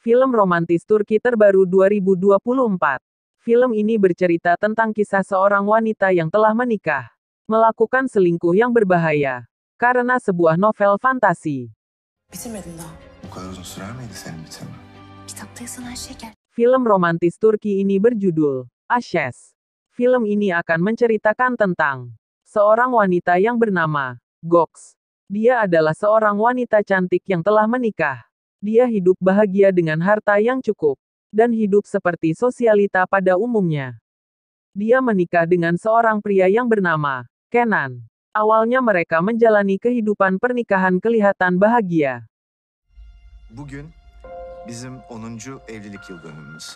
film romantis Turki terbaru 2024. Film ini bercerita tentang kisah seorang wanita yang telah menikah, melakukan selingkuh yang berbahaya karena sebuah novel fantasi. Film romantis Turki ini berjudul Ashes. Film ini akan menceritakan tentang seorang wanita yang bernama Goks. Dia adalah seorang wanita cantik yang telah menikah dia hidup bahagia dengan harta yang cukup, dan hidup seperti sosialita pada umumnya. Dia menikah dengan seorang pria yang bernama Kenan. Awalnya mereka menjalani kehidupan pernikahan kelihatan bahagia. Bugün bizim 10.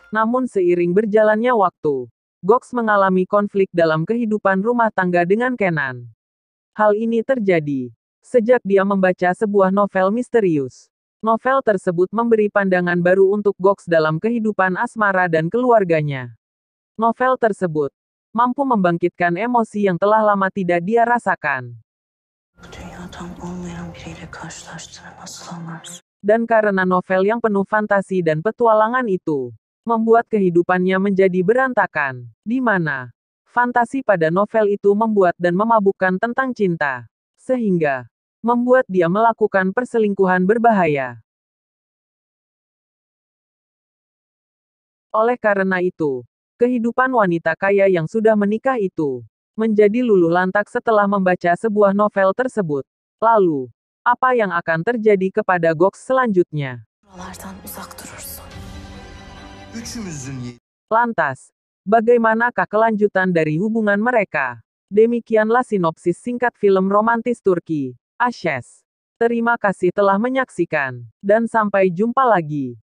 Namun seiring berjalannya waktu, Gox mengalami konflik dalam kehidupan rumah tangga dengan Kenan. Hal ini terjadi sejak dia membaca sebuah novel misterius. Novel tersebut memberi pandangan baru untuk Gox dalam kehidupan asmara dan keluarganya. Novel tersebut mampu membangkitkan emosi yang telah lama tidak dia rasakan. Dan karena novel yang penuh fantasi dan petualangan itu, membuat kehidupannya menjadi berantakan, di mana fantasi pada novel itu membuat dan memabukkan tentang cinta. Sehingga, membuat dia melakukan perselingkuhan berbahaya. Oleh karena itu, kehidupan wanita kaya yang sudah menikah itu menjadi luluh lantak setelah membaca sebuah novel tersebut. Lalu, apa yang akan terjadi kepada Gox selanjutnya? Lantas, bagaimanakah kelanjutan dari hubungan mereka? Demikianlah sinopsis singkat film romantis Turki. Ashes. Terima kasih telah menyaksikan, dan sampai jumpa lagi.